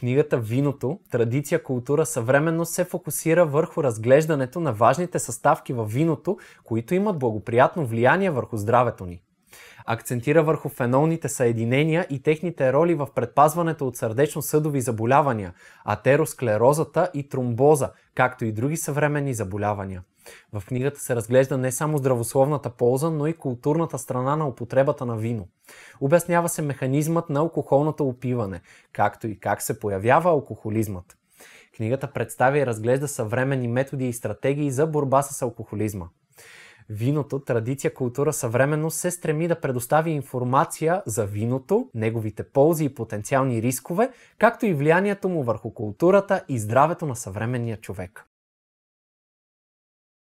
Книгата Виното, традиция, култура, съвременно се фокусира върху разглеждането на важните съставки във виното, които имат благоприятно влияние върху здравето ни. Акцентира върху фенолните съединения и техните роли в предпазването от сърдечно-съдови заболявания, атеросклерозата и тромбоза, както и други съвременни заболявания. В книгата се разглежда не само здравословната полза, но и културната страна на употребата на вино. Обяснява се механизмът на алкохолното опиване, както и как се появява алкохолизмът. Книгата представя и разглежда съвременни методи и стратегии за борба с алкохолизма виното, традиция, култура, съвременно се стреми да предостави информация за виното, неговите ползи и потенциални рискове, както и влиянието му върху културата и здравето на съвременния човек.